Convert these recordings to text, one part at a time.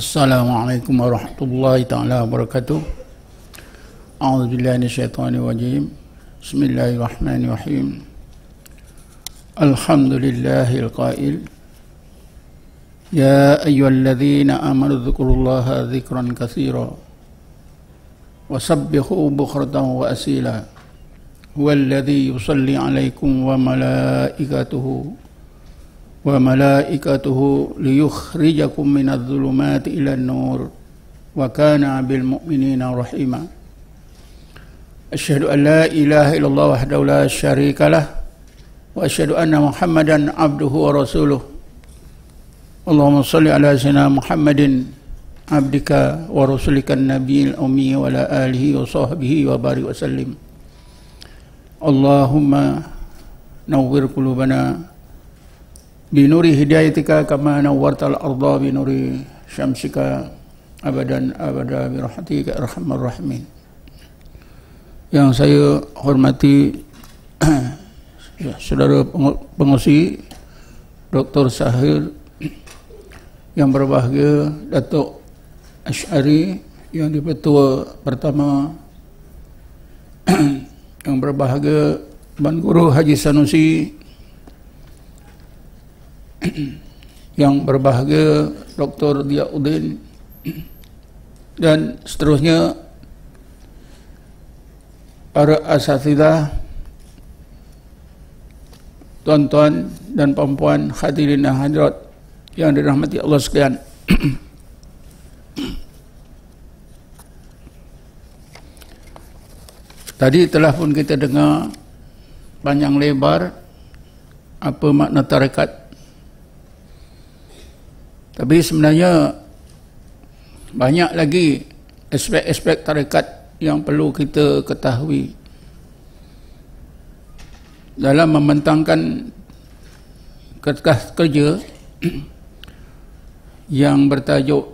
السلام عليكم ورحمة الله تعالى وبركاته أعوذ بالله من الشيطان الرجيم بسم الله الرحمن الرحيم الحمد لله القائل يا أيها الذين آمنوا اذكروا الله ذكرا كثيرا وسبحوا بكرة وأسيلا هو الذي يصلي عليكم وملائكته وملائكته ليخرجكم من الظلمات إلى النور وكان بالمؤمنين رحيما أشهد أن لا إله إلا الله وحده لا شريك له وأشهد أن محمدا عبده ورسوله اللهم صل على سيدنا محمد عبدك ورسولك النبي الأمي وعلى آله وصحبه وبارك وسلم اللهم نور قلوبنا hidayatika, بنور هدايتك كما نورت الأرض بنور abadan أبدا أبدا rahmatika أرحم الراحمين yang saya hormati ya, saudara pengusi Dr. Sahir yang berbahagia Datuk Ash'ari yang di pertama yang berbahagia Ban Guru Haji Sanusi yang berbahagia Dr. Diauddin dan seterusnya para asatidah tuan-tuan dan puan-puan hadirin dan hadirat yang dirahmati Allah sekalian tadi telah pun kita dengar panjang lebar apa makna tarekat tapi sebenarnya banyak lagi aspek-aspek tarekat yang perlu kita ketahui dalam mementangkan kertas kerja yang bertajuk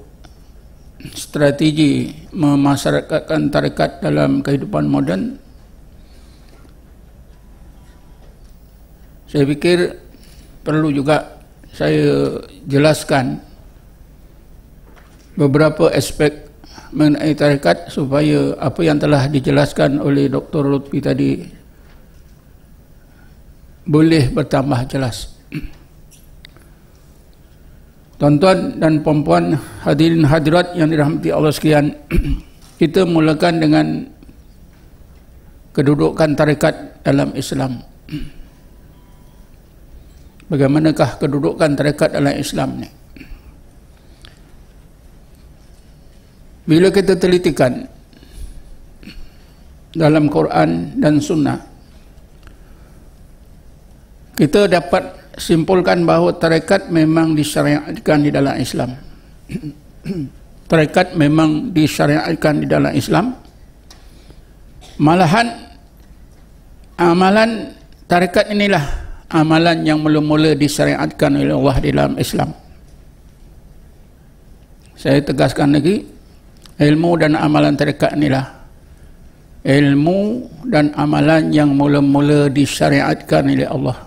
strategi memasyarakatkan tarekat dalam kehidupan moden saya fikir perlu juga saya jelaskan beberapa aspek mengenai tarekat supaya apa yang telah dijelaskan oleh Dr. Lutfi tadi boleh bertambah jelas. Tuan-tuan dan puan-puan hadirin hadirat yang dirahmati Allah sekalian, kita mulakan dengan kedudukan tarekat dalam Islam. Bagaimanakah kedudukan tarekat dalam Islam ni? Bila kita telitikan dalam Quran dan Sunnah, kita dapat simpulkan bahawa tarekat memang disyariatkan di dalam Islam. tarekat memang disyariatkan di dalam Islam. Malahan amalan tarekat inilah amalan yang mula-mula disyariatkan oleh Allah di dalam Islam. Saya tegaskan lagi, ilmu dan amalan terdekat lah. ilmu dan amalan yang mula-mula disyariatkan oleh Allah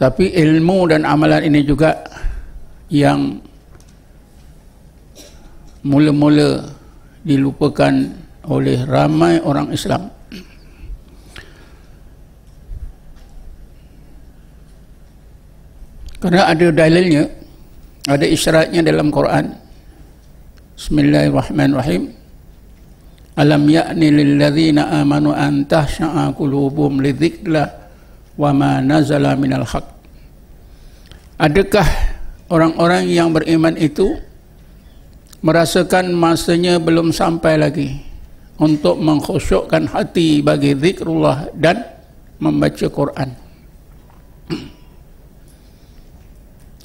tapi ilmu dan amalan ini juga yang mula-mula dilupakan oleh ramai orang Islam kerana ada dalilnya ada isyaratnya dalam Quran Bismillahirrahmanirrahim. Alam ya'ni lil ladzina amanu an tahsha'a qulubuhum lidzikra wa ma nazala minal haqq. Adakah orang-orang yang beriman itu merasakan masanya belum sampai lagi untuk mengkhusyukkan hati bagi zikrullah dan membaca Quran?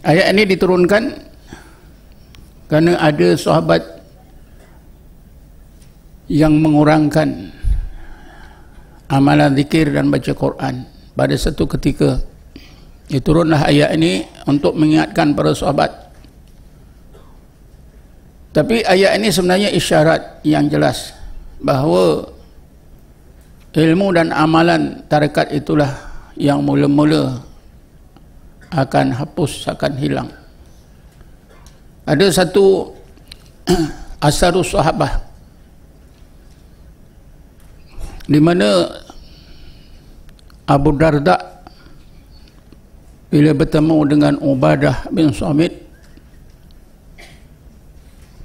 Ayat ini diturunkan kerana ada sahabat yang mengurangkan amalan zikir dan baca Quran pada satu ketika diturunlah ayat ini untuk mengingatkan para sahabat tapi ayat ini sebenarnya isyarat yang jelas bahawa ilmu dan amalan tarikat itulah yang mula-mula akan hapus, akan hilang ada satu asarus sahabah di mana Abu Darda bila bertemu dengan Ubadah bin Samit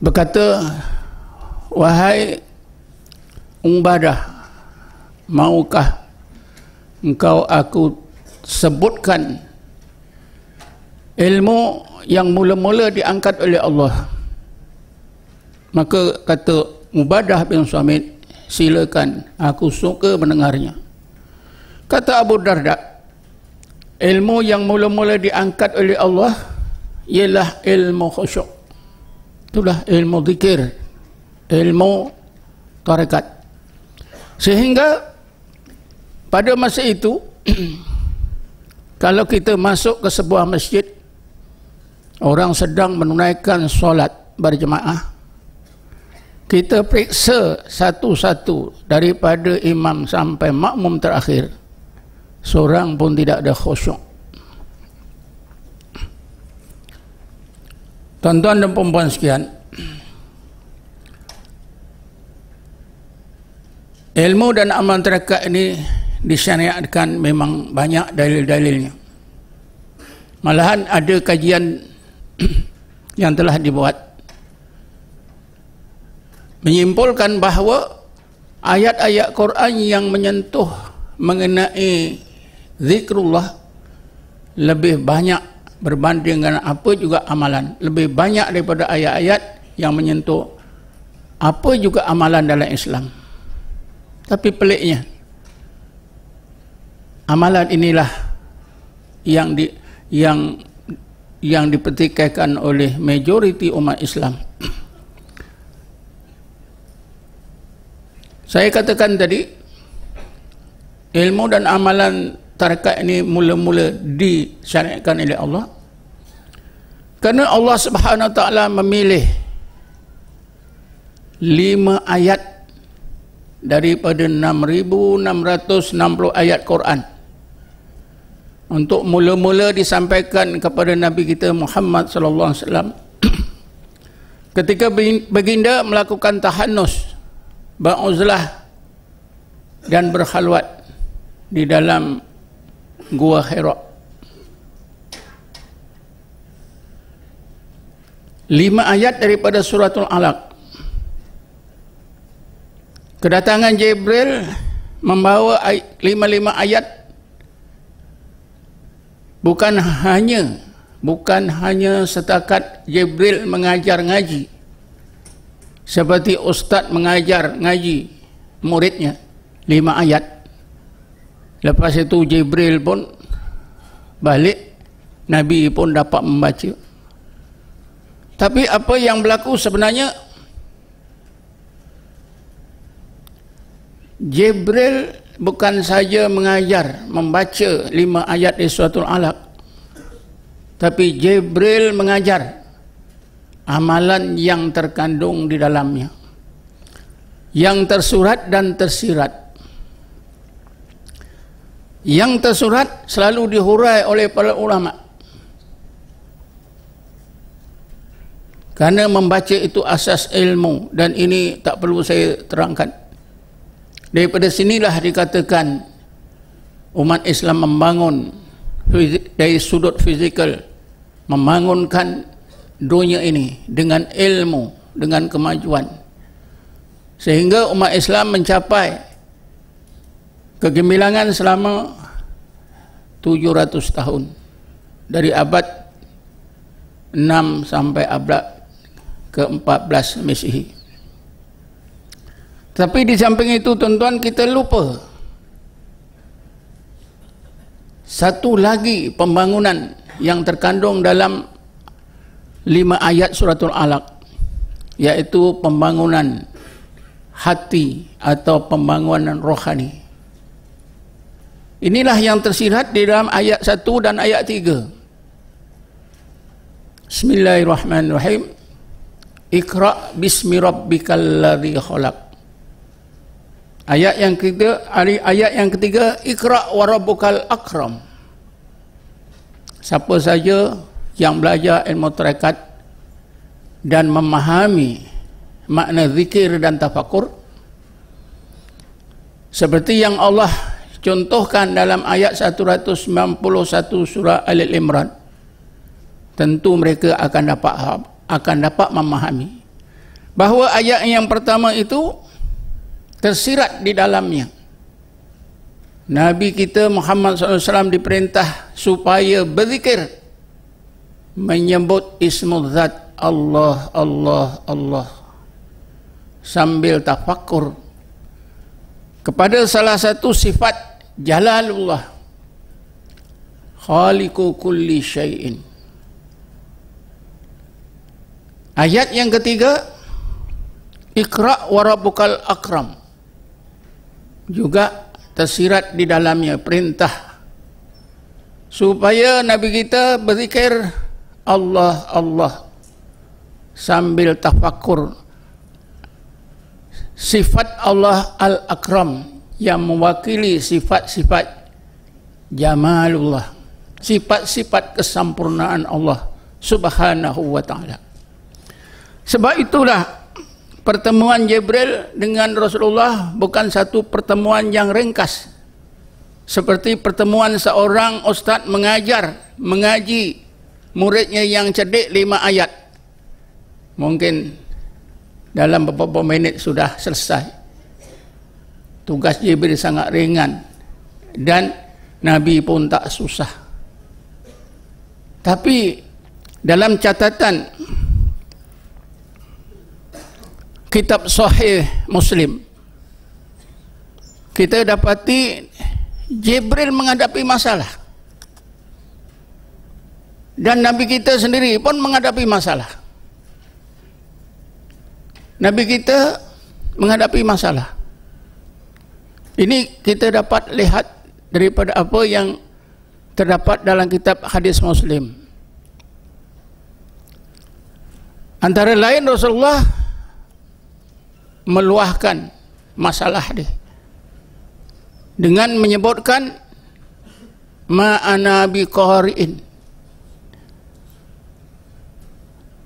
berkata wahai Ubadah maukah engkau aku sebutkan ilmu yang mula-mula diangkat oleh Allah maka kata Mubadah bin Samit silakan aku suka mendengarnya kata Abu Darda ilmu yang mula-mula diangkat oleh Allah ialah ilmu khusyuk itulah ilmu zikir ilmu tarikat, sehingga pada masa itu kalau kita masuk ke sebuah masjid orang sedang menunaikan solat berjemaah kita periksa satu-satu daripada imam sampai makmum terakhir seorang pun tidak ada khusyuk tuan-tuan dan perempuan sekian ilmu dan amal terdekat ini disyariatkan memang banyak dalil-dalilnya malahan ada kajian yang telah dibuat menyimpulkan bahawa ayat-ayat Quran yang menyentuh mengenai zikrullah lebih banyak berbanding dengan apa juga amalan lebih banyak daripada ayat-ayat yang menyentuh apa juga amalan dalam Islam tapi peliknya amalan inilah yang di yang yang dipertikaikan oleh majoriti umat Islam. Saya katakan tadi, ilmu dan amalan tarekat ini mula-mula disyariatkan oleh Allah. Kerana Allah Subhanahu Taala memilih lima ayat daripada 6,660 ayat Quran untuk mula-mula disampaikan kepada Nabi kita Muhammad sallallahu alaihi wasallam ketika baginda melakukan tahannus ba'uzlah dan berhalwat di dalam gua Hira lima ayat daripada suratul alaq kedatangan Jibril membawa lima-lima ayat bukan hanya bukan hanya setakat Jibril mengajar ngaji seperti ustaz mengajar ngaji muridnya lima ayat lepas itu Jibril pun balik Nabi pun dapat membaca tapi apa yang berlaku sebenarnya Jibril bukan saja mengajar membaca lima ayat di suatu alaq tapi Jibril mengajar amalan yang terkandung di dalamnya yang tersurat dan tersirat yang tersurat selalu dihurai oleh para ulama kerana membaca itu asas ilmu dan ini tak perlu saya terangkan daripada sinilah dikatakan umat Islam membangun dari sudut fizikal membangunkan dunia ini dengan ilmu dengan kemajuan sehingga umat Islam mencapai kegemilangan selama 700 tahun dari abad 6 sampai abad ke-14 Masehi. Tapi di samping itu tuan-tuan kita lupa satu lagi pembangunan yang terkandung dalam lima ayat suratul alaq yaitu pembangunan hati atau pembangunan rohani. Inilah yang tersirat di dalam ayat 1 dan ayat 3. Bismillahirrahmanirrahim. Iqra bismi rabbikal ladzi khalaq. Ayat yang ketiga, ayat yang ketiga Iqra warabbukal akram. Siapa saja yang belajar ilmu tarekat dan memahami makna zikir dan tafakur seperti yang Allah contohkan dalam ayat 191 surah Al Imran tentu mereka akan dapat ha- akan dapat memahami bahawa ayat yang pertama itu tersirat di dalamnya. Nabi kita Muhammad SAW diperintah supaya berzikir menyebut ismul zat Allah Allah Allah sambil tafakur kepada salah satu sifat jalalullah khaliqu kulli syai'in ayat yang ketiga ikra Warabukal akram juga tersirat di dalamnya perintah supaya Nabi kita berzikir Allah Allah sambil tafakur sifat Allah Al-Akram yang mewakili sifat-sifat Jamalullah sifat-sifat kesempurnaan Allah Subhanahu wa taala Sebab itulah pertemuan Jibril dengan Rasulullah bukan satu pertemuan yang ringkas seperti pertemuan seorang ustaz mengajar mengaji muridnya yang cerdik lima ayat mungkin dalam beberapa minit sudah selesai tugas Jibril sangat ringan dan Nabi pun tak susah tapi dalam catatan kitab sahih Muslim kita dapati Jibril menghadapi masalah dan Nabi kita sendiri pun menghadapi masalah Nabi kita menghadapi masalah ini kita dapat lihat daripada apa yang terdapat dalam kitab hadis Muslim antara lain Rasulullah meluahkan masalah dia dengan menyebutkan ma ana biqari'in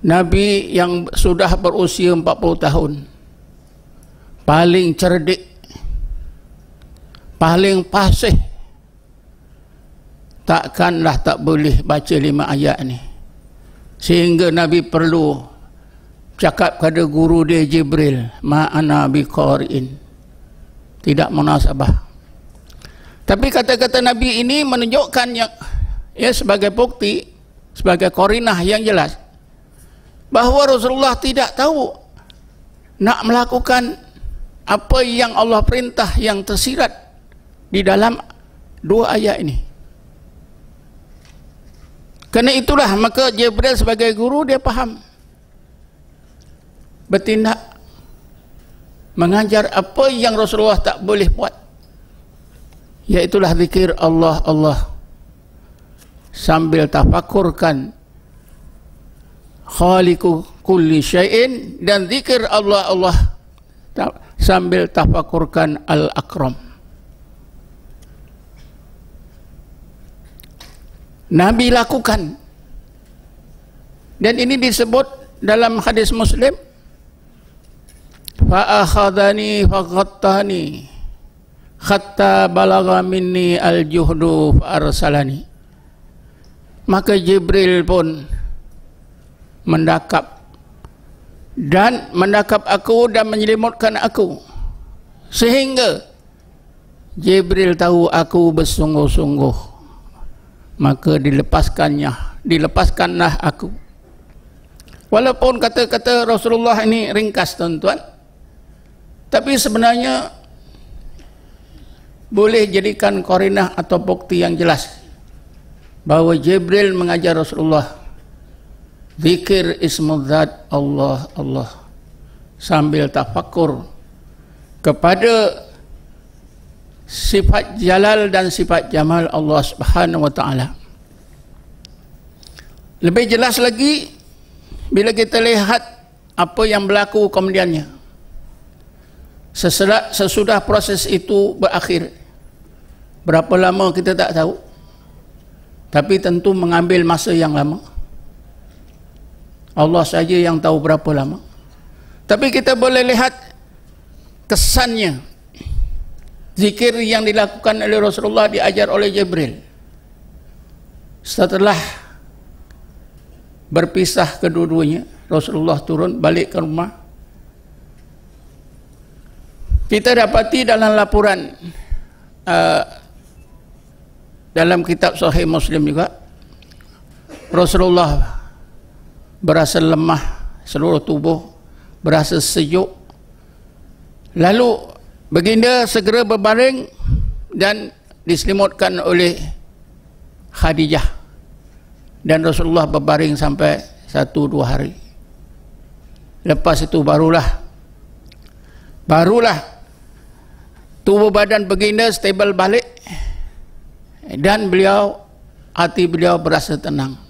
Nabi yang sudah berusia 40 tahun paling cerdik paling fasih takkanlah tak boleh baca lima ayat ni sehingga Nabi perlu cakap kepada guru dia Jibril ma ana tidak munasabah tapi kata-kata nabi ini menunjukkan yang ya sebagai bukti sebagai korinah yang jelas bahawa Rasulullah tidak tahu nak melakukan apa yang Allah perintah yang tersirat di dalam dua ayat ini kerana itulah maka Jibril sebagai guru dia faham bertindak mengajar apa yang Rasulullah tak boleh buat iaitulah zikir Allah Allah sambil tafakurkan khaliku kulli syai'in dan zikir Allah Allah sambil tafakurkan al-akram Nabi lakukan dan ini disebut dalam hadis Muslim فأخذني فغطاني حتى بلغ al الجهد arsalani. maka Jibril pun mendakap dan mendakap aku dan menyelimutkan aku sehingga Jibril tahu aku bersungguh-sungguh maka dilepaskannya dilepaskanlah aku walaupun kata-kata Rasulullah ini ringkas tuan-tuan tapi sebenarnya boleh jadikan korinah atau bukti yang jelas bahwa Jibril mengajar Rasulullah zikir ismudzat Allah Allah sambil tafakur kepada sifat jalal dan sifat jamal Allah Subhanahu wa taala. Lebih jelas lagi bila kita lihat apa yang berlaku kemudiannya sesudah, sesudah proses itu berakhir berapa lama kita tak tahu tapi tentu mengambil masa yang lama Allah saja yang tahu berapa lama tapi kita boleh lihat kesannya zikir yang dilakukan oleh Rasulullah diajar oleh Jibril setelah berpisah kedua-duanya Rasulullah turun balik ke rumah kita dapati dalam laporan uh, dalam kitab sahih muslim juga Rasulullah berasa lemah seluruh tubuh berasa sejuk lalu baginda segera berbaring dan diselimutkan oleh Khadijah dan Rasulullah berbaring sampai satu dua hari lepas itu barulah barulah tubuh badan baginda stabil balik dan beliau hati beliau berasa tenang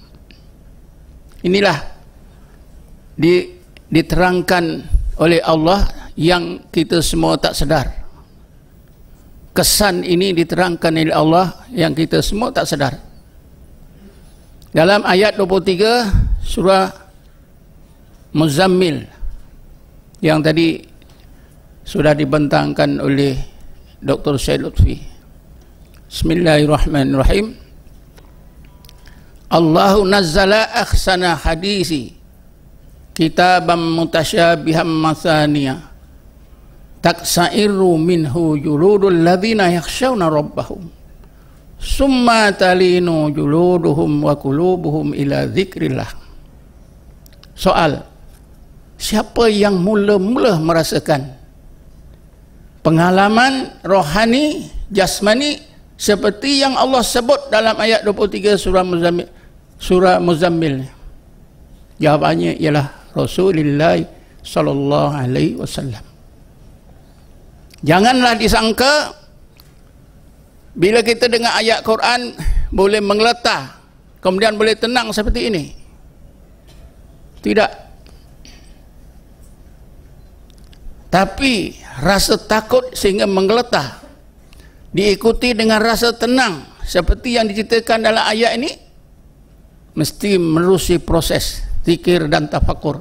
inilah di, diterangkan oleh Allah yang kita semua tak sedar kesan ini diterangkan oleh Allah yang kita semua tak sedar dalam ayat 23 surah Muzammil yang tadi sudah dibentangkan oleh Dr. Syed Lutfi Bismillahirrahmanirrahim Allahu nazzala ahsana hadisi kitaban mutasyabiham masania taksairu minhu juludul ladzina yakhshawna rabbahum summa talinu juluduhum wa kulubuhum ila dzikrillah soal siapa yang mula-mula merasakan pengalaman rohani jasmani seperti yang Allah sebut dalam ayat 23 surah Muzammil surah Muzammil jawabannya ialah Rasulullah sallallahu alaihi wasallam janganlah disangka bila kita dengar ayat Quran boleh mengletah, kemudian boleh tenang seperti ini tidak tapi rasa takut sehingga menggeletah diikuti dengan rasa tenang seperti yang diceritakan dalam ayat ini mesti merusi proses tikir dan tafakur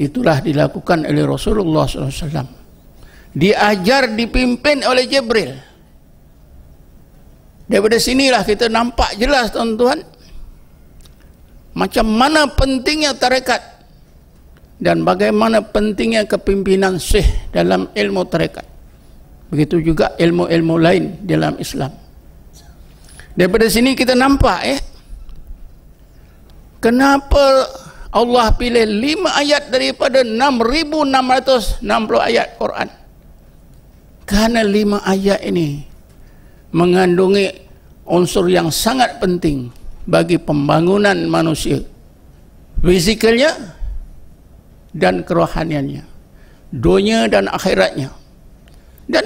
itulah dilakukan oleh Rasulullah SAW diajar dipimpin oleh Jibril daripada sinilah kita nampak jelas tuan-tuan macam mana pentingnya tarekat dan bagaimana pentingnya kepimpinan syekh dalam ilmu tarekat. Begitu juga ilmu-ilmu lain dalam Islam. Daripada sini kita nampak eh kenapa Allah pilih 5 ayat daripada 6660 ayat Quran. Kerana 5 ayat ini mengandungi unsur yang sangat penting bagi pembangunan manusia. Fizikalnya, dan kerohaniannya dunia dan akhiratnya dan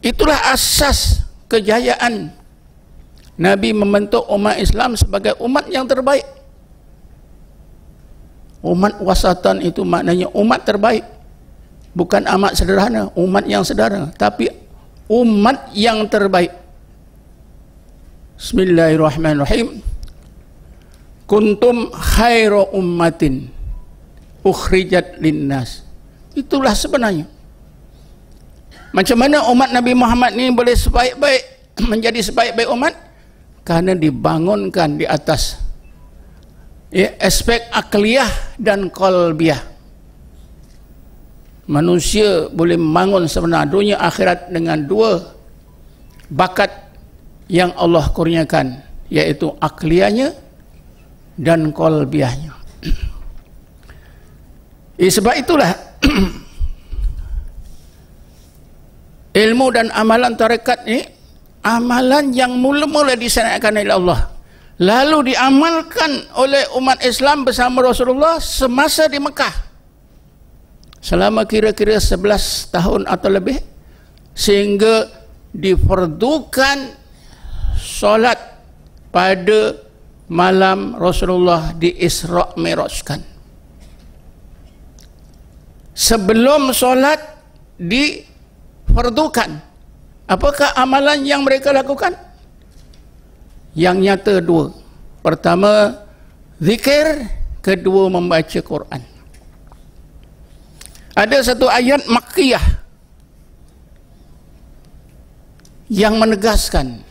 itulah asas kejayaan Nabi membentuk umat Islam sebagai umat yang terbaik umat wasatan itu maknanya umat terbaik bukan amat sederhana umat yang sederhana tapi umat yang terbaik Bismillahirrahmanirrahim kuntum khairu ummatin ukhrijat linnas itulah sebenarnya macam mana umat Nabi Muhammad ni boleh sebaik-baik menjadi sebaik-baik umat kerana dibangunkan di atas ya, aspek akliyah dan kolbiah manusia boleh membangun sebenarnya dunia akhirat dengan dua bakat yang Allah kurniakan yaitu akliyahnya dan kolbiahnya. Eh, sebab itulah ilmu dan amalan tarekat ni amalan yang mula-mula disenaikan oleh Allah lalu diamalkan oleh umat Islam bersama Rasulullah semasa di Mekah selama kira-kira 11 tahun atau lebih sehingga diperdukan solat pada malam Rasulullah di Isra' Mirajkan sebelum solat di difardukan. Apakah amalan yang mereka lakukan? Yang nyata dua. Pertama, zikir. Kedua, membaca Quran. Ada satu ayat Makkiyah yang menegaskan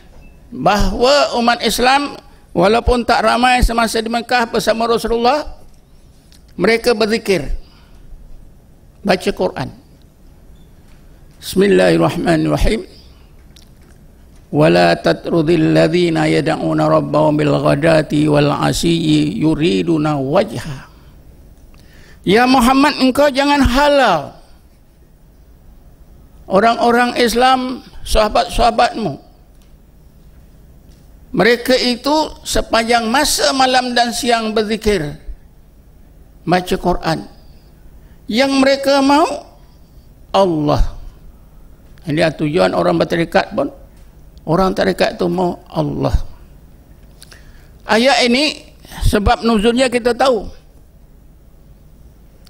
bahawa umat Islam walaupun tak ramai semasa di Mekah bersama Rasulullah mereka berzikir baca Quran. Bismillahirrahmanirrahim. Wala tatrudil ladzina yad'una rabbahum bil ghadati wal asyi yuriduna wajha. Ya Muhammad engkau jangan halal. orang-orang Islam sahabat-sahabatmu. Mereka itu sepanjang masa malam dan siang berzikir baca Quran yang mereka mau Allah ini tujuan orang bertarikat pun orang terikat itu mau Allah ayat ini sebab nuzulnya kita tahu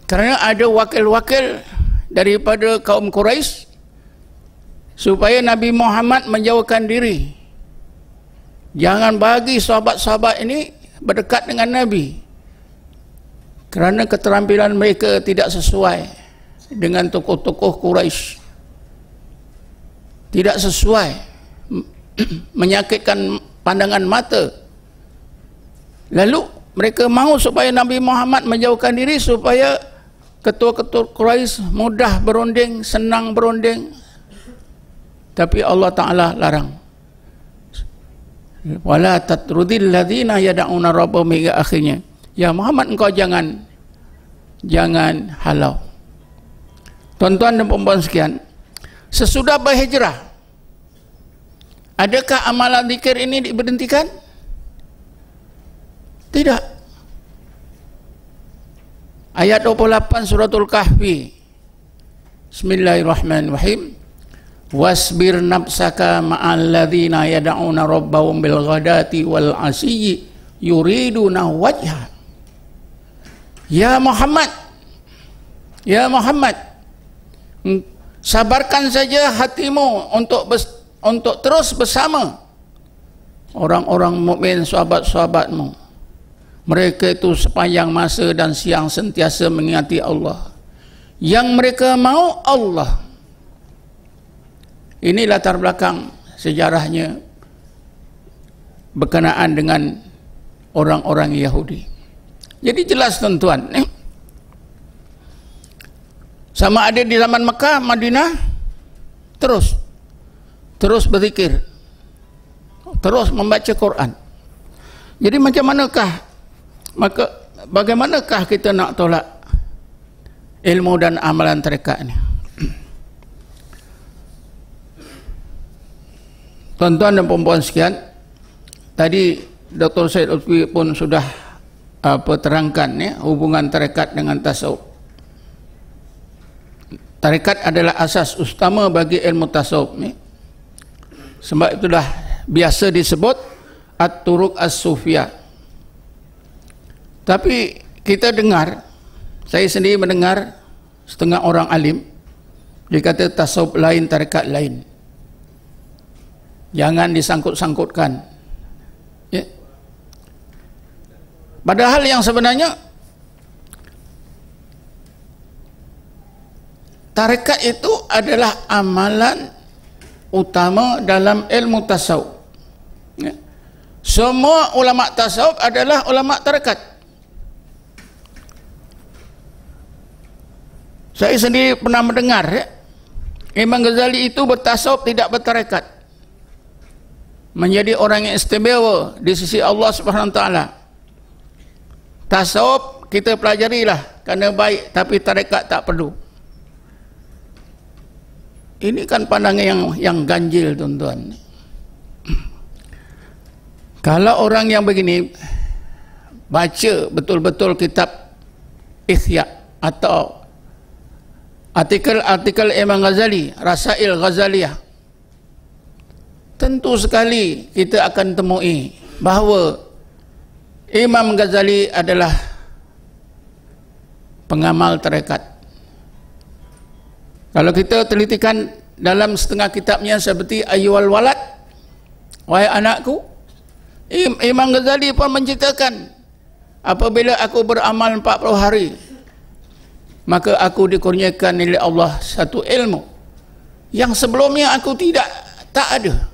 kerana ada wakil-wakil daripada kaum Quraisy supaya Nabi Muhammad menjauhkan diri jangan bagi sahabat-sahabat ini berdekat dengan Nabi kerana keterampilan mereka tidak sesuai dengan tokoh-tokoh Quraisy. Tidak sesuai menyakitkan pandangan mata. Lalu mereka mahu supaya Nabi Muhammad menjauhkan diri supaya ketua-ketua Quraisy mudah berunding, senang berunding. Tapi Allah Taala larang. Wala tatrudil ladzina yad'una rabbahum hingga akhirnya. Ya Muhammad engkau jangan jangan halau. Tuan-tuan dan puan sekian, sesudah berhijrah adakah amalan zikir ini diberhentikan? Tidak. Ayat 28 suratul Kahfi. Bismillahirrahmanirrahim. Wasbir nafsaka ma'al ladzina yad'una rabbahum bil ghadati wal 'asyi yuriduna wajah. Ya Muhammad Ya Muhammad hmm, Sabarkan saja hatimu untuk bes, untuk terus bersama orang-orang mukmin sahabat-sahabatmu. Mereka itu sepanjang masa dan siang sentiasa mengingati Allah. Yang mereka mau Allah. Ini latar belakang sejarahnya berkenaan dengan orang-orang Yahudi. Jadi jelas tuan-tuan. Eh? Sama ada di zaman Mekah, Madinah, terus. Terus berzikir. Terus membaca Quran. Jadi macam manakah, maka bagaimanakah kita nak tolak ilmu dan amalan mereka ini? Tuan-tuan dan perempuan sekian, tadi Dr. Syed Utwi pun sudah apa terangkan ya hubungan tarekat dengan tasawuf. Tarekat adalah asas utama bagi ilmu tasawuf ni. Sebab itulah biasa disebut at-turuq as-sufiyah. Tapi kita dengar saya sendiri mendengar setengah orang alim dia kata tasawuf lain tarekat lain. Jangan disangkut-sangkutkan. Padahal yang sebenarnya tarekat itu adalah amalan utama dalam ilmu tasawuf. Ya. Semua ulama tasawuf adalah ulama tarekat. Saya sendiri pernah mendengar ya. Imam Ghazali itu bertasawuf tidak bertarekat. Menjadi orang yang istimewa di sisi Allah Subhanahu wa taala. Tasawuf kita pelajari lah, kerana baik tapi tarekat tak perlu. Ini kan pandangan yang yang ganjil tuan-tuan. Kalau orang yang begini baca betul-betul kitab Ihya atau artikel-artikel Imam Ghazali, Rasail Ghazaliyah. Tentu sekali kita akan temui bahawa Imam Ghazali adalah pengamal terekat. Kalau kita telitikan dalam setengah kitabnya seperti Ayyul Walad, wahai anakku, Imam Ghazali pun menceritakan apabila aku beramal 40 hari, maka aku dikurniakan oleh Allah satu ilmu yang sebelumnya aku tidak tak ada.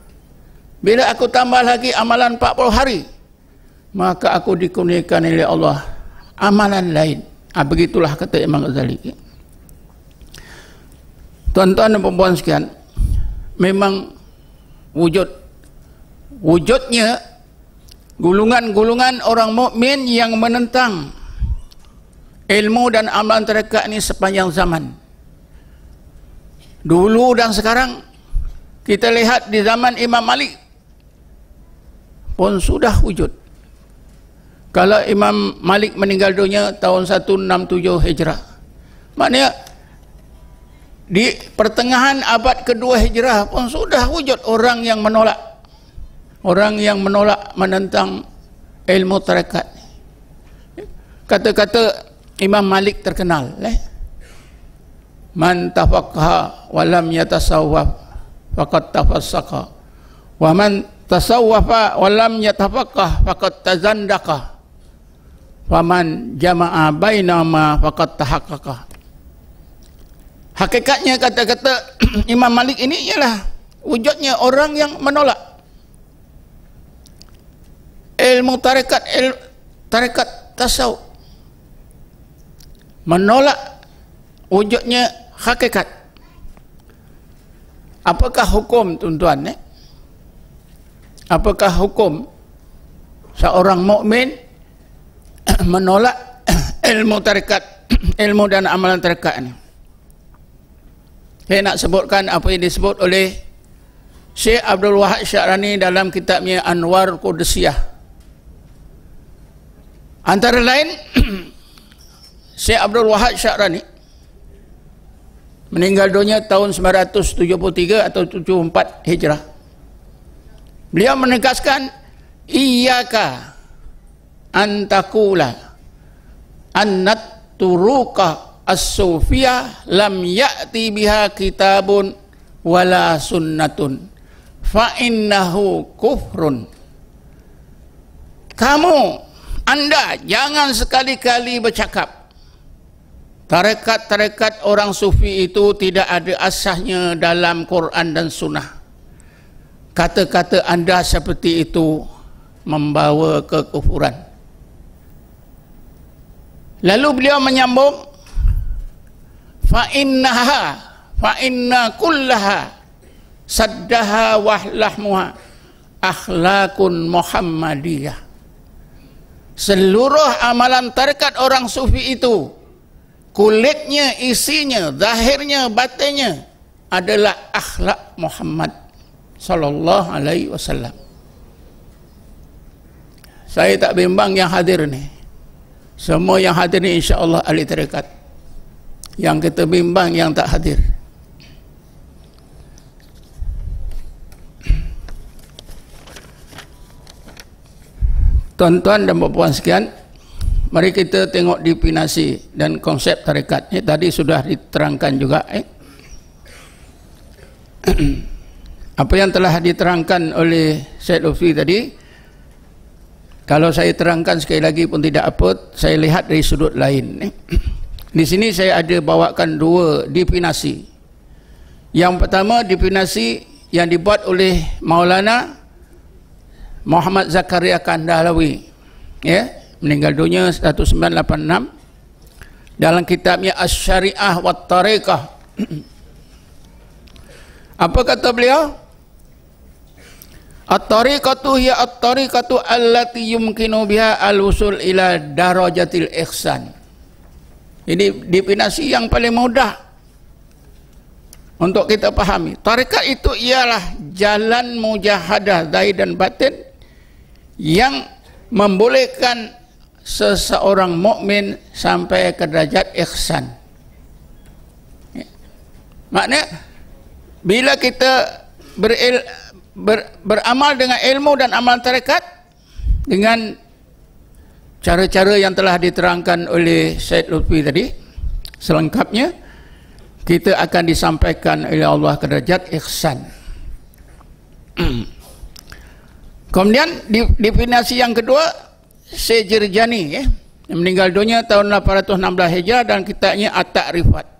Bila aku tambah lagi amalan 40 hari, maka aku dikurniakan oleh Allah amalan lain ha, begitulah kata Imam Ghazali tuan-tuan dan perempuan sekian memang wujud wujudnya gulungan-gulungan orang mukmin yang menentang ilmu dan amalan terdekat ini sepanjang zaman dulu dan sekarang kita lihat di zaman Imam Malik pun sudah wujud kalau Imam Malik meninggal dunia tahun 167 Hijrah maknanya di pertengahan abad kedua Hijrah pun sudah wujud orang yang menolak orang yang menolak menentang ilmu tarekat kata-kata Imam Malik terkenal eh? man tafakha walam yatasawwaf faqad tafassaka wa man tasawwafa walam yatafakha faqad tazandaka faman jama'a bainama faqad tahaqqaqa hakikatnya kata-kata Imam Malik ini ialah wujudnya orang yang menolak ilmu tarekat il, tarekat tasawuf menolak wujudnya hakikat apakah hukum tuan-tuan eh? apakah hukum seorang mukmin menolak ilmu tarekat ilmu dan amalan tarekat ini saya nak sebutkan apa yang disebut oleh Syekh Abdul Wahab Syarani dalam kitabnya Anwar Qudsiyah antara lain Syekh Abdul Wahab Syarani meninggal dunia tahun 973 atau 74 Hijrah beliau menegaskan iyyaka antakula annat turuka as-sufia lam ya'ti biha kitabun wala sunnatun fa innahu kufrun kamu anda jangan sekali-kali bercakap tarekat-tarekat orang sufi itu tidak ada asahnya dalam Quran dan sunnah kata-kata anda seperti itu membawa kekufuran Lalu beliau menyambung fa innaha fa inna kullaha saddaha wa lahmuha akhlaqun muhammadiyah. Seluruh amalan tarekat orang sufi itu kulitnya, isinya, zahirnya, batinnya adalah akhlak Muhammad sallallahu alaihi wasallam. Saya tak bimbang yang hadir ni. Semua yang hadir ni insya-Allah ahli tarekat. Yang kita bimbang yang tak hadir. Tuan-tuan dan puan-puan sekian, mari kita tengok definisi dan konsep tarekat ni eh, tadi sudah diterangkan juga eh. Apa yang telah diterangkan oleh Syed Lufi tadi, kalau saya terangkan sekali lagi pun tidak apa, saya lihat dari sudut lain. Di sini saya ada bawakan dua definisi. Yang pertama definisi yang dibuat oleh Maulana Muhammad Zakaria Kandahlawi. Ya, meninggal dunia 1986 dalam kitabnya As-Syariah wat Tariqah. Apa kata beliau? At-tariqatu hiya at-tariqatu allati yumkinu biha al-usul ila darajatil ihsan. Ini definisi yang paling mudah untuk kita pahami. Tarekat itu ialah jalan mujahadah zahir dan batin yang membolehkan seseorang mukmin sampai ke derajat ihsan. Ya. Maknanya bila kita beril ber, beramal dengan ilmu dan amalan tarekat dengan cara-cara yang telah diterangkan oleh Syed Lutfi tadi selengkapnya kita akan disampaikan oleh Allah ke derajat ihsan kemudian definisi yang kedua Sejirjani eh, meninggal dunia tahun 816 Hijrah dan kitabnya At-Ta'rifat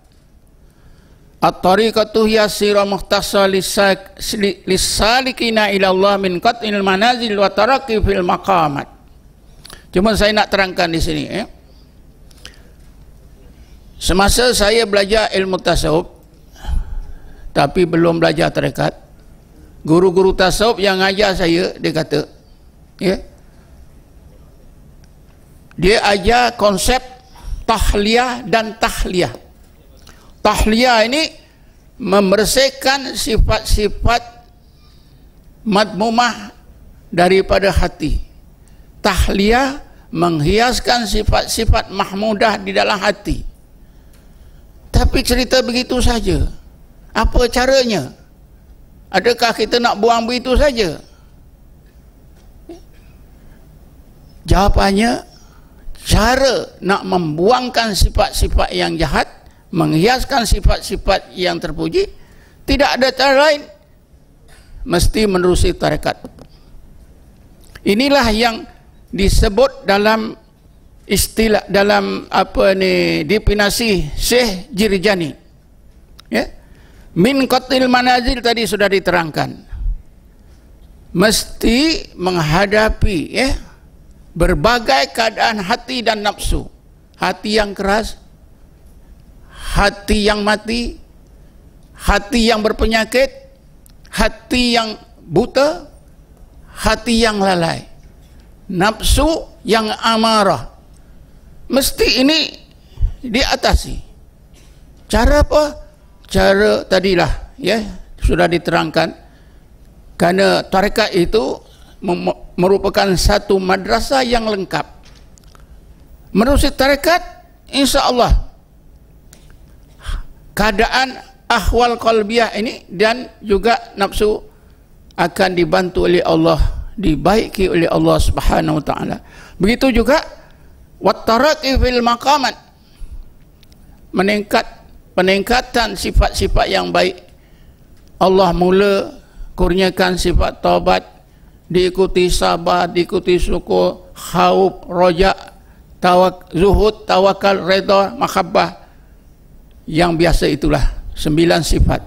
At-tariqatu hiya sirah muhtasa lisalikina ila Allah min qat'il manazil wa taraki fil maqamat. Cuma saya nak terangkan di sini. Eh. Semasa saya belajar ilmu tasawuf, tapi belum belajar tarekat, guru-guru tasawuf yang ajar saya, dia kata, yeah, dia ajar konsep tahliyah dan tahliyah tahliya ini membersihkan sifat-sifat madmumah daripada hati. Tahliya menghiaskan sifat-sifat mahmudah di dalam hati. Tapi cerita begitu saja. Apa caranya? Adakah kita nak buang begitu saja? Jawapannya, cara nak membuangkan sifat-sifat yang jahat menghiaskan sifat-sifat yang terpuji tidak ada cara lain mesti menerusi tarekat inilah yang disebut dalam istilah dalam apa ni definisi Syekh Jirjani ya min qatil manazil tadi sudah diterangkan mesti menghadapi ya berbagai keadaan hati dan nafsu hati yang keras hati yang mati, hati yang berpenyakit, hati yang buta, hati yang lalai. Nafsu yang amarah. Mesti ini diatasi. Cara apa? Cara tadilah, ya, sudah diterangkan. Karena tarekat itu merupakan satu madrasah yang lengkap. Menurut tarekat, insya Allah keadaan ahwal qalbiah ini dan juga nafsu akan dibantu oleh Allah dibaiki oleh Allah Subhanahu wa taala. Begitu juga wattaraqi fil maqamat meningkat peningkatan sifat-sifat yang baik Allah mula kurniakan sifat taubat diikuti sabar diikuti syukur khauf rojak tawak zuhud tawakal redha mahabbah yang biasa itulah sembilan sifat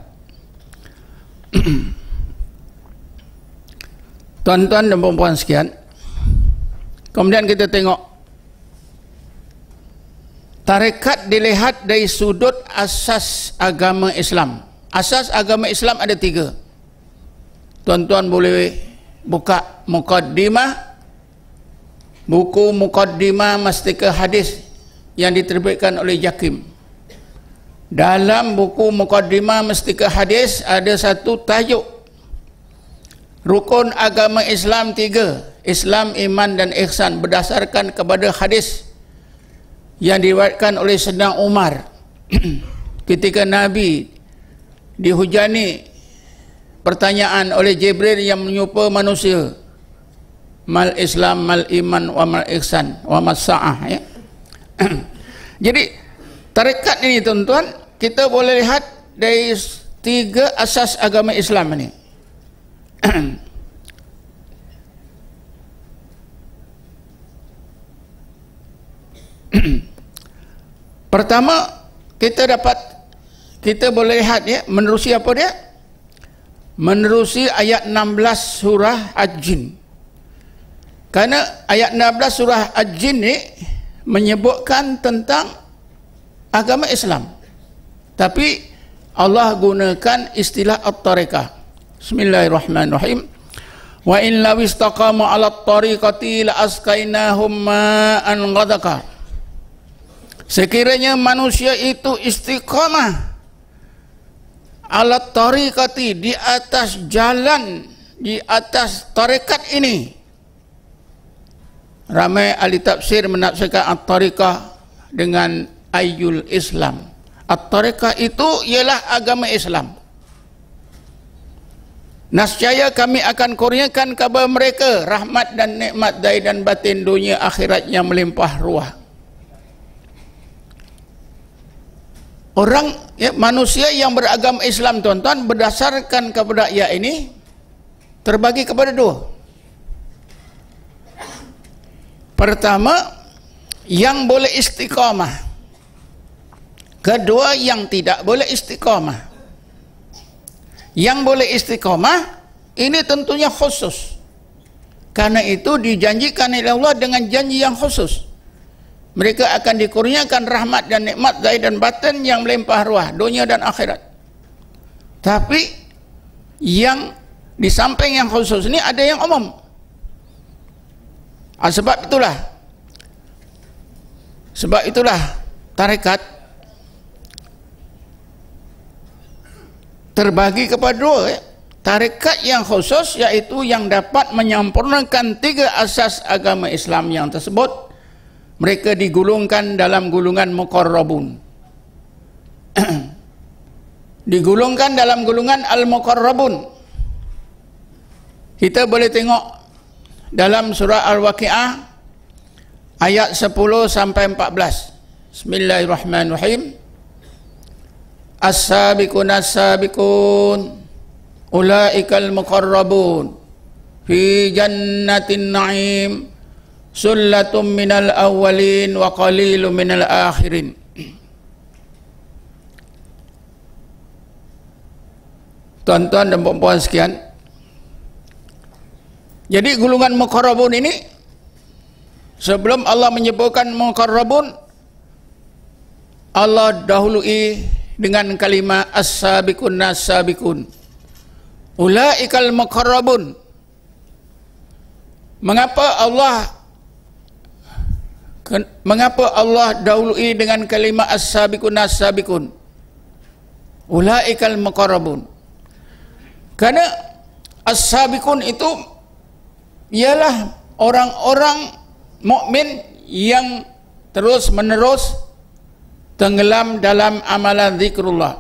tuan-tuan dan perempuan sekian kemudian kita tengok tarekat dilihat dari sudut asas agama Islam asas agama Islam ada tiga tuan-tuan boleh buka mukaddimah buku mukaddimah mastika hadis yang diterbitkan oleh Jakim dalam buku Mukaddimah Mesti ke Hadis ada satu tajuk Rukun agama Islam tiga Islam, iman dan ihsan berdasarkan kepada hadis yang diriwayatkan oleh senang Umar ketika Nabi dihujani pertanyaan oleh Jibril yang menyupa manusia mal Islam mal iman wa mal ihsan wa mas sa'ah ya. Jadi tarekat ini tuan-tuan kita boleh lihat dari tiga asas agama Islam ini. Pertama, kita dapat kita boleh lihat ya, menerusi apa dia? Menerusi ayat 16 surah Al-Jin. Karena ayat 16 surah Al-Jin ni menyebutkan tentang agama Islam. Tapi Allah gunakan istilah at-tariqah. Bismillahirrahmanirrahim. Wa in la istaqamu 'ala at-tariqati la askainahum an ghadaka. Sekiranya manusia itu istiqamah ala tariqati di atas jalan di atas tarekat ini ramai ahli tafsir menafsirkan at-tariqah dengan ayyul islam At-tariqah itu ialah agama Islam. Nascaya kami akan kurniakan kepada mereka rahmat dan nikmat dari dan batin dunia akhiratnya melimpah ruah. Orang ya, manusia yang beragama Islam tuan-tuan berdasarkan kepada ayat ini terbagi kepada dua. Pertama yang boleh istiqamah Kedua yang tidak boleh istiqamah. Yang boleh istiqamah ini tentunya khusus. Karena itu dijanjikan oleh Allah dengan janji yang khusus. Mereka akan dikurniakan rahmat dan nikmat zahir dan batin yang melimpah ruah dunia dan akhirat. Tapi yang di samping yang khusus ini ada yang umum. Ah, sebab itulah. Sebab itulah tarekat terbagi kepada dua ya. Eh. tarekat yang khusus yaitu yang dapat menyempurnakan tiga asas agama Islam yang tersebut mereka digulungkan dalam gulungan muqarrabun digulungkan dalam gulungan al-muqarrabun kita boleh tengok dalam surah al-waqiah ayat 10 sampai 14 bismillahirrahmanirrahim As-sabikun as-sabikun Ula'ikal muqarrabun Fi jannatin na'im Sulatum minal awalin Wa qalilu minal akhirin Tuan-tuan dan puan-puan sekian Jadi gulungan muqarrabun ini Sebelum Allah menyebutkan muqarrabun Allah dahului dengan kalimah as-sabiqun nasabiqun ulaikal muqarrabun mengapa Allah mengapa Allah dahului dengan kalimah as-sabiqun nasabiqun ulaikal muqarrabun Karena as-sabiqun itu ialah orang-orang mukmin yang terus menerus tenggelam dalam amalan zikrullah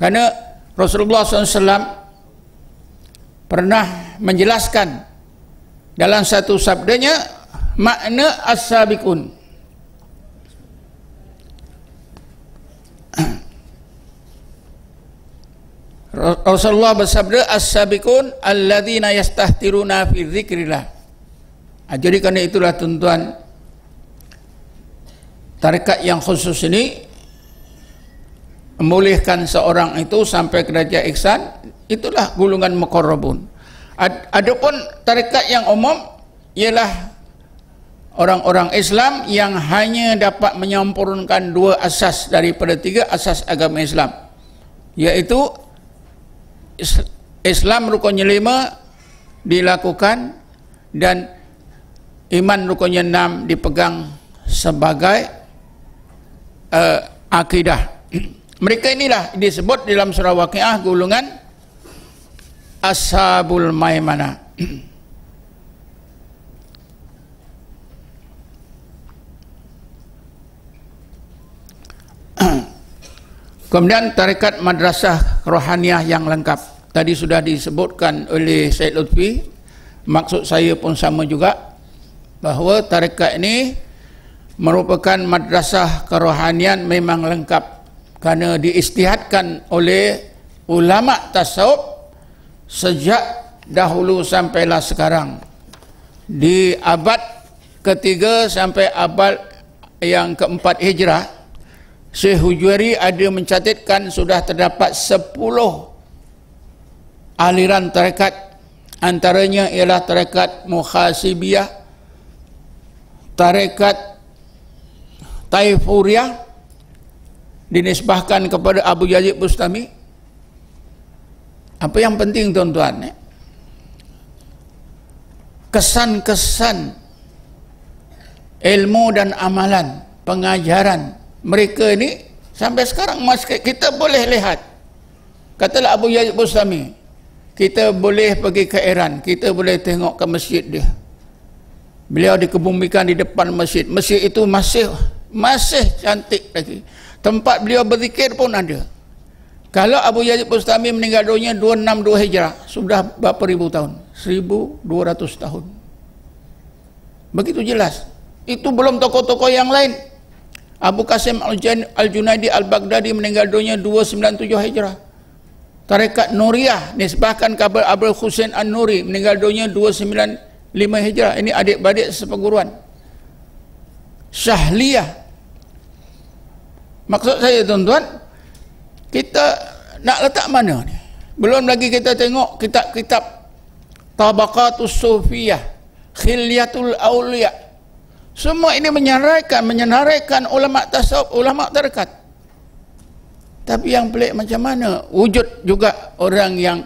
Karena Rasulullah SAW pernah menjelaskan dalam satu sabdanya makna as-sabikun Rasulullah bersabda as-sabikun alladzina yastahtiruna fi dzikrillah. Ha, jadi kerana itulah tuan-tuan tarekat yang khusus ini memulihkan seorang itu sampai ke derajat ihsan itulah gulungan muqarrabun Ad, adapun tarekat yang umum ialah orang-orang Islam yang hanya dapat menyempurnakan dua asas daripada tiga asas agama Islam iaitu Islam rukunnya lima dilakukan dan iman rukunnya enam dipegang sebagai uh, akidah mereka inilah disebut dalam surah waqiah golongan ashabul maimana Kemudian tarekat madrasah rohaniah yang lengkap tadi sudah disebutkan oleh Syed Lutfi maksud saya pun sama juga bahawa tarekat ini merupakan madrasah kerohanian memang lengkap kerana diistihadkan oleh ulama tasawuf sejak dahulu sampailah sekarang di abad ketiga sampai abad yang keempat hijrah Syekh Hujwari ada mencatatkan sudah terdapat 10 aliran tarekat antaranya ialah tarekat Muhasibiyah tarekat Taif dinisbahkan kepada Abu Yazid Bustami apa yang penting tuan-tuan ya? kesan-kesan ilmu dan amalan pengajaran mereka ini sampai sekarang masih kita boleh lihat katalah Abu Yazid Bustami kita boleh pergi ke Iran kita boleh tengok ke masjid dia beliau dikebumikan di depan masjid masjid itu masih masih cantik lagi tempat beliau berzikir pun ada kalau Abu Yazid Bustami meninggal dunia 262 Hijrah sudah berapa ribu tahun 1200 tahun begitu jelas itu belum tokoh-tokoh yang lain Abu Qasim Al-Junaidi Al-Baghdadi meninggal dunia 297 Hijrah Tarekat Nuriyah nisbahkan kabar Abu Hussein An-Nuri meninggal dunia 295 Hijrah ini adik-beradik seperguruan syahliyah maksud saya tuan-tuan kita nak letak mana ni belum lagi kita tengok kitab-kitab Tabakatul sufiyah khilyatul awliya semua ini menyenaraikan menyenaraikan ulama tasawuf ulama terdekat tapi yang pelik macam mana wujud juga orang yang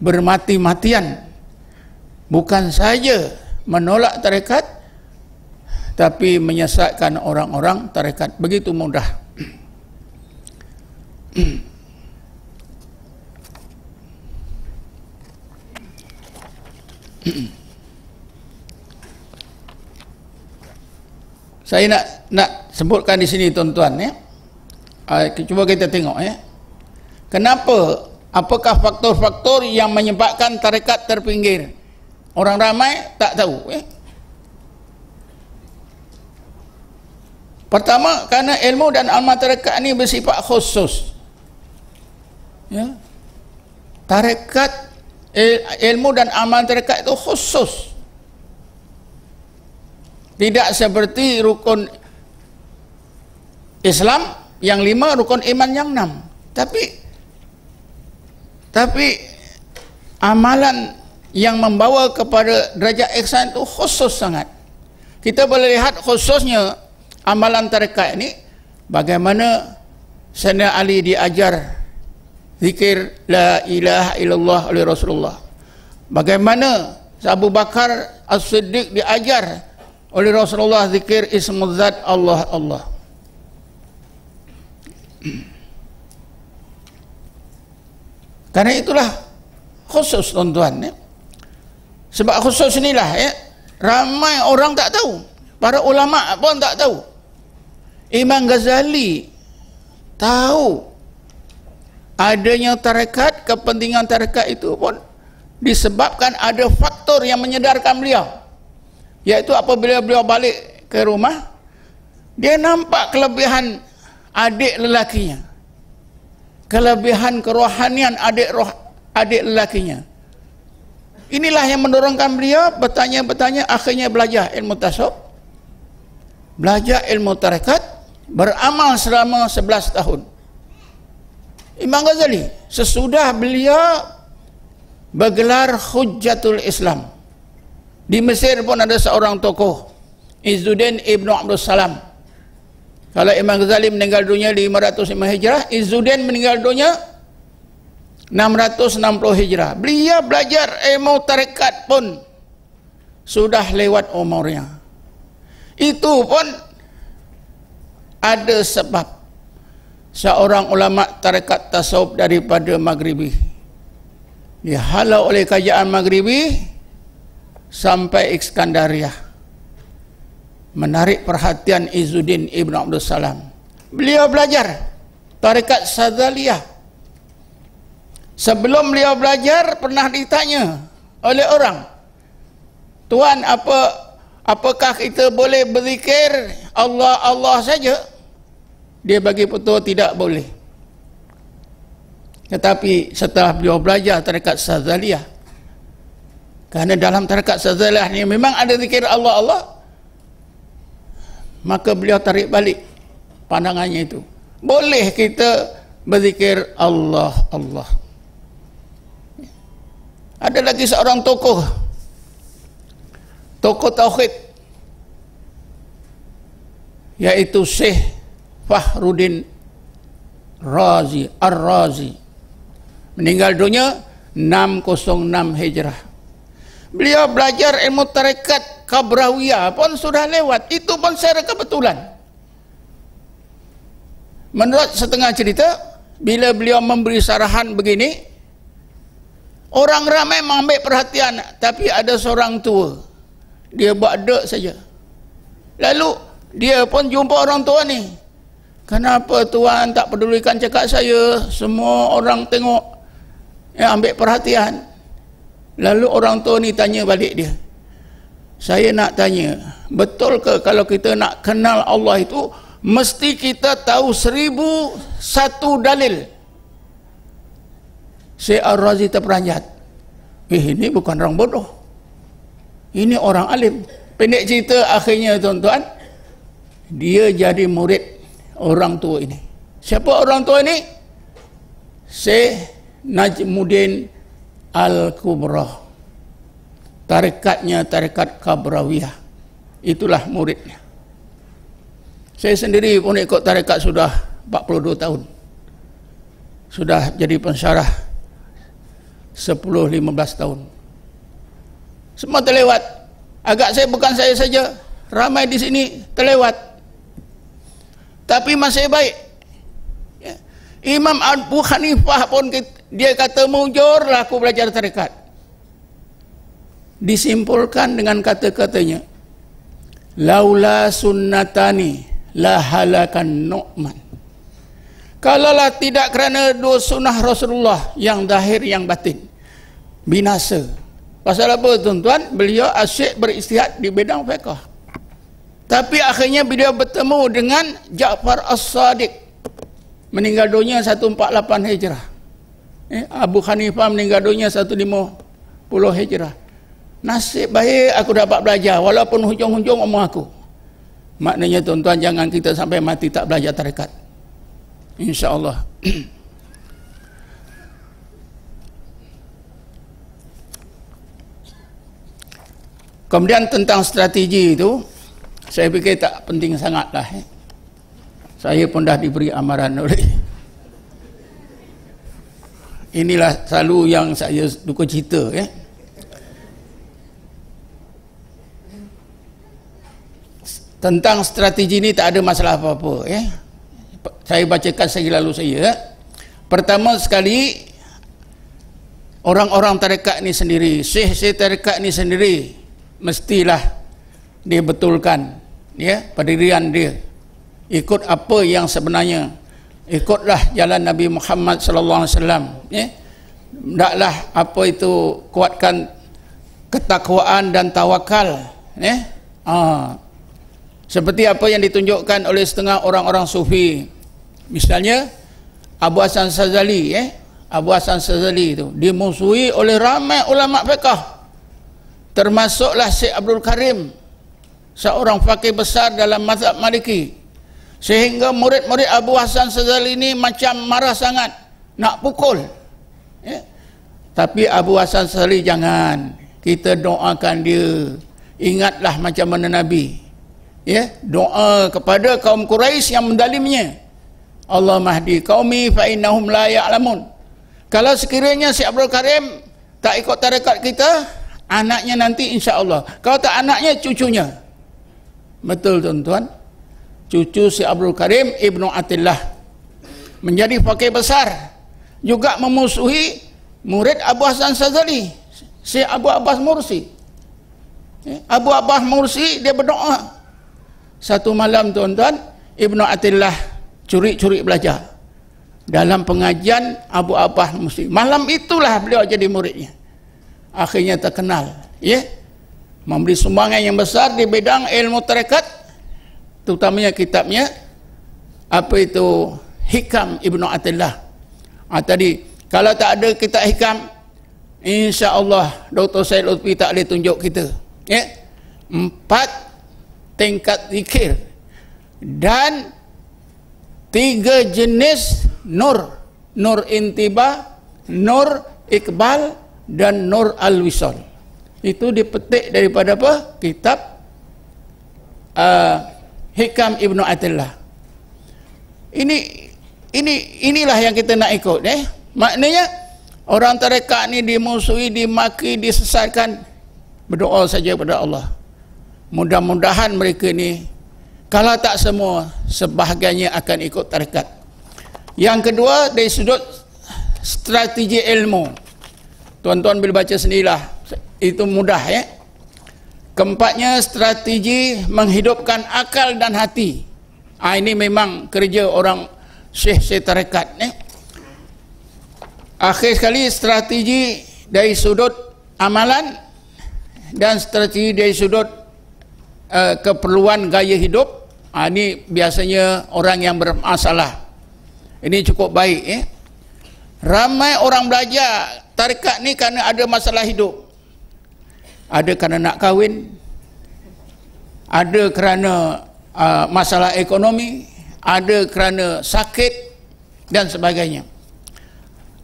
bermati-matian bukan saja menolak tarekat tapi menyesatkan orang-orang tarekat begitu mudah. Saya nak nak sebutkan di sini tuan-tuan ya. Ah, cuba kita tengok ya. Kenapa? Apakah faktor-faktor yang menyebabkan tarekat terpinggir? Orang ramai tak tahu ya. Pertama, kerana ilmu dan amal tarekat ini bersifat khusus. Ya. Tarekat ilmu dan amal tarekat itu khusus. Tidak seperti rukun Islam yang lima, rukun iman yang enam. Tapi tapi amalan yang membawa kepada derajat ihsan itu khusus sangat. Kita boleh lihat khususnya amalan tarekat ni bagaimana Sayyidina Ali diajar zikir la ilaha illallah oleh Rasulullah bagaimana Abu Bakar As-Siddiq diajar oleh Rasulullah zikir ismul zat Allah Allah Karena itulah khusus tuan-tuan ya. Sebab khusus inilah ya ramai orang tak tahu. Para ulama pun tak tahu. Imam Ghazali tahu adanya tarekat, kepentingan tarekat itu pun disebabkan ada faktor yang menyedarkan beliau. Yaitu apabila beliau balik ke rumah, dia nampak kelebihan adik lelakinya. Kelebihan kerohanian adik roh, adik lelakinya. Inilah yang mendorongkan beliau bertanya-bertanya akhirnya belajar ilmu tasawuf. Belajar ilmu tarekat, beramal selama 11 tahun. Imam Ghazali sesudah beliau bergelar Hujjatul Islam. Di Mesir pun ada seorang tokoh Izzuddin Ibn Abdul Salam. Kalau Imam Ghazali meninggal dunia 505 Hijrah, Izzuddin meninggal dunia 660 Hijrah. Beliau belajar ilmu tarikat pun sudah lewat umurnya. Itu pun ada sebab seorang ulama tarekat tasawuf daripada Maghribi dihalau oleh kajian Maghribi sampai Iskandaria menarik perhatian Izuddin Ibn Abdul Salam beliau belajar tarekat Sadaliyah sebelum beliau belajar pernah ditanya oleh orang Tuan apa apakah kita boleh berzikir Allah Allah saja dia bagi petua tidak boleh tetapi setelah beliau belajar tarekat sazaliah kerana dalam tarekat sazaliah ni memang ada zikir Allah Allah maka beliau tarik balik pandangannya itu boleh kita berzikir Allah Allah ada lagi seorang tokoh tokoh tauhid yaitu Syekh Fahruddin Razi Ar-Razi meninggal dunia 606 Hijrah. Beliau belajar ilmu tarekat Kabrawiyah pun sudah lewat, itu pun secara kebetulan. Menurut setengah cerita, bila beliau memberi sarahan begini, orang ramai mengambil perhatian, tapi ada seorang tua. Dia buat dek saja. Lalu dia pun jumpa orang tua ni. Kenapa tuan tak pedulikan cakap saya? Semua orang tengok. Ya, ambil perhatian. Lalu orang tua ni tanya balik dia. Saya nak tanya. Betul ke kalau kita nak kenal Allah itu? Mesti kita tahu seribu satu dalil. Saya al razi terperanjat. Eh, ini bukan orang bodoh. Ini orang alim. Pendek cerita akhirnya tuan-tuan. Dia jadi murid orang tua ini. Siapa orang tua ini? Syekh Najmudin Al-Kubrah. Tarekatnya Tarekat Kabrawiyah. Itulah muridnya. Saya sendiri pun ikut tarekat sudah 42 tahun. Sudah jadi pensyarah 10-15 tahun. Semua terlewat. Agak saya bukan saya saja. Ramai di sini terlewat tapi masih baik ya. Imam Abu Hanifah pun dia kata mujurlah aku belajar terikat. disimpulkan dengan kata-katanya laula sunnatani lahalakan nu'man kalaulah tidak kerana dua sunnah Rasulullah yang dahir yang batin binasa pasal apa tuan-tuan beliau asyik beristihad di bidang fiqah tapi akhirnya beliau bertemu dengan Ja'far As-Sadiq. Meninggal dunia 148 Hijrah. Eh, Abu Hanifah meninggal dunia 150 Hijrah. Nasib baik aku dapat belajar walaupun hujung-hujung umur aku. Maknanya tuan-tuan jangan kita sampai mati tak belajar tarekat. Insya Allah Kemudian tentang strategi itu, saya fikir tak penting sangat lah eh. saya pun dah diberi amaran oleh inilah selalu yang saya duka cerita eh. tentang strategi ini tak ada masalah apa-apa eh. saya bacakan sekali lalu saya eh. pertama sekali orang-orang tarekat ni sendiri syih-syih tarekat ni sendiri mestilah dia betulkan ya pendirian dia ikut apa yang sebenarnya ikutlah jalan Nabi Muhammad sallallahu alaihi wasallam ya ndaklah apa itu kuatkan ketakwaan dan tawakal ya ha. seperti apa yang ditunjukkan oleh setengah orang-orang sufi misalnya Abu Hasan Sazali ya Abu Hasan Sazali itu dimusuhi oleh ramai ulama fiqh termasuklah Syekh Abdul Karim seorang fakir besar dalam mazhab maliki sehingga murid-murid Abu Hasan Sazal ini macam marah sangat nak pukul ya? tapi Abu Hasan Sazali jangan kita doakan dia ingatlah macam mana Nabi ya doa kepada kaum Quraisy yang mendalimnya Allah mahdi qaumi fa innahum la ya'lamun kalau sekiranya si Abdul Karim tak ikut tarekat kita anaknya nanti insya-Allah kalau tak anaknya cucunya Betul tuan-tuan. Cucu si Abdul Karim Ibnu Atillah menjadi fakih besar juga memusuhi murid Abu Hasan Sazali si Abu Abbas Mursi eh, Abu Abbas Mursi dia berdoa satu malam tuan-tuan Ibnu Atillah curi-curi belajar dalam pengajian Abu Abbas Mursi malam itulah beliau jadi muridnya akhirnya terkenal ya yeah? memberi sumbangan yang besar di bidang ilmu tarekat terutamanya kitabnya apa itu Hikam Ibnu Atillah ha, ah, tadi kalau tak ada kitab Hikam insya-Allah Dr. Said Lutfi tak boleh tunjuk kita ya empat tingkat zikir dan tiga jenis nur nur intiba nur iqbal dan nur al-wisal itu dipetik daripada apa kitab uh, Hikam Ibnu Atillah ini ini inilah yang kita nak ikut eh maknanya orang tarekat ni dimusuhi dimaki disesatkan berdoa saja kepada Allah mudah-mudahan mereka ni kalau tak semua sebahagiannya akan ikut tarekat yang kedua dari sudut strategi ilmu tuan-tuan bila baca sendirilah itu mudah ya. Keempatnya strategi menghidupkan akal dan hati. Ah ini memang kerja orang syekh syekh tarekat ya. Akhir sekali strategi dari sudut amalan dan strategi dari sudut uh, keperluan gaya hidup. Ah ini biasanya orang yang bermasalah. Ini cukup baik ya. Ramai orang belajar tarikat ni kerana ada masalah hidup ada kerana nak kahwin ada kerana uh, masalah ekonomi ada kerana sakit dan sebagainya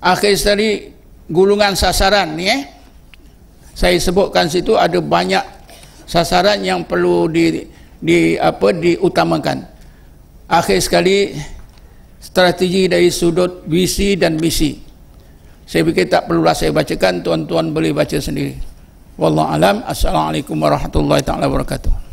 akhir sekali gulungan sasaran ni eh saya sebutkan situ ada banyak sasaran yang perlu di di apa diutamakan akhir sekali strategi dari sudut visi dan misi saya fikir tak perlulah saya bacakan tuan-tuan boleh baca sendiri Wallahu alam. Assalamualaikum warahmatullahi taala wabarakatuh.